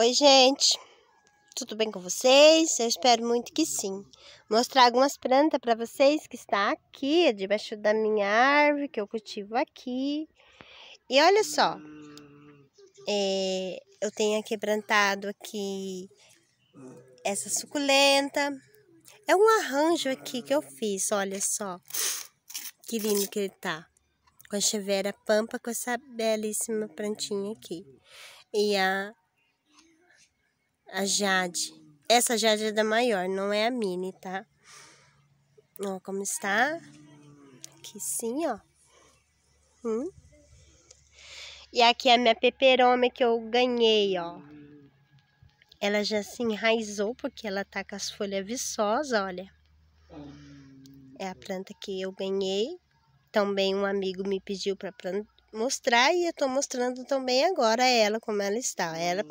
Oi, gente. Tudo bem com vocês? Eu espero muito que sim. Mostrar algumas plantas para vocês que está aqui, debaixo da minha árvore que eu cultivo aqui. E olha só, é, eu tenho aqui plantado aqui essa suculenta. É um arranjo aqui que eu fiz, olha só. Que lindo que ele tá. Com a chevera pampa, com essa belíssima plantinha aqui. E a a Jade. Essa Jade é da maior, não é a mini, tá? Ó, como está. Aqui sim, ó. Hum. E aqui é a minha peperoma que eu ganhei, ó. Ela já se enraizou porque ela tá com as folhas viçosas, olha. É a planta que eu ganhei. Também um amigo me pediu para mostrar e eu tô mostrando também agora ela como ela está. Ela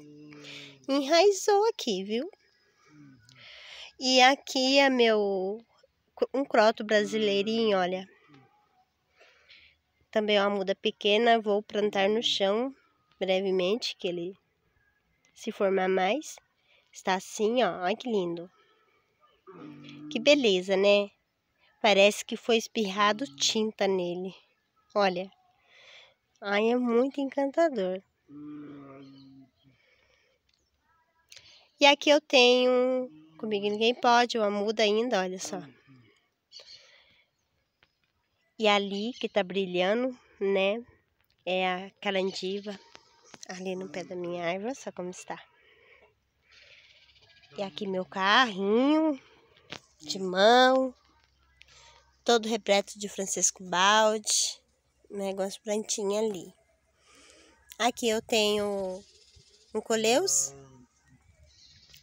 enraizou aqui, viu? E aqui é meu um croto brasileirinho, olha. Também é uma muda pequena, vou plantar no chão brevemente, que ele se formar mais. Está assim, ó, olha que lindo. Que beleza, né? Parece que foi espirrado tinta nele. Olha. Ai, é muito encantador. E aqui eu tenho, comigo ninguém pode, uma muda ainda, olha só. E ali que tá brilhando, né, é a carandiva, ali no pé da minha árvore, só como está. E aqui meu carrinho de mão, todo repleto de Francisco Balde, né, com as plantinhas ali. Aqui eu tenho um coleus,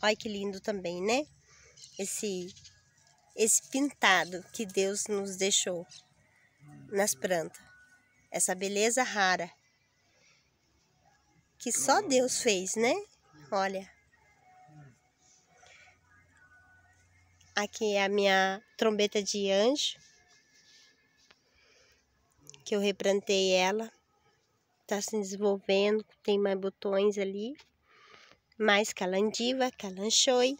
Olha que lindo também, né? Esse, esse pintado que Deus nos deixou nas plantas. Essa beleza rara. Que só Deus fez, né? Olha. Aqui é a minha trombeta de anjo. Que eu replantei ela. Tá se desenvolvendo. Tem mais botões ali mais Calandiva, Calanchoi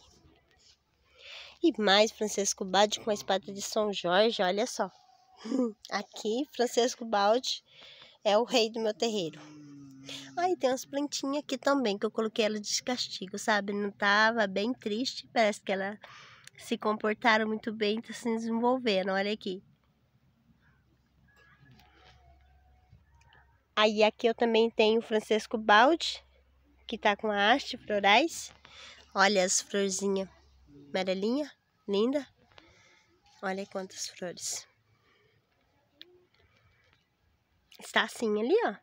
e mais Francisco Baldi com a espada de São Jorge, olha só. Aqui, Francisco Baldi é o rei do meu terreiro. Aí tem umas plantinhas aqui também, que eu coloquei ela de castigo, sabe? Não tava bem triste, parece que ela se comportaram muito bem, tá se desenvolvendo, olha aqui. Aí aqui eu também tenho Francisco Balde, que tá com a haste florais. Olha as florzinhas amarelinha, linda. Olha quantas flores. Está assim ali, ó.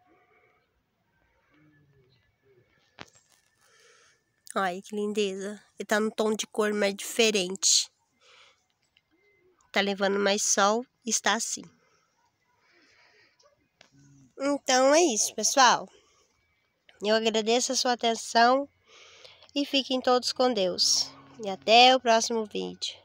Olha que lindeza. Ele tá num tom de cor mais diferente. Tá levando mais sol está assim. Então é isso, pessoal. Eu agradeço a sua atenção e fiquem todos com Deus. E até o próximo vídeo.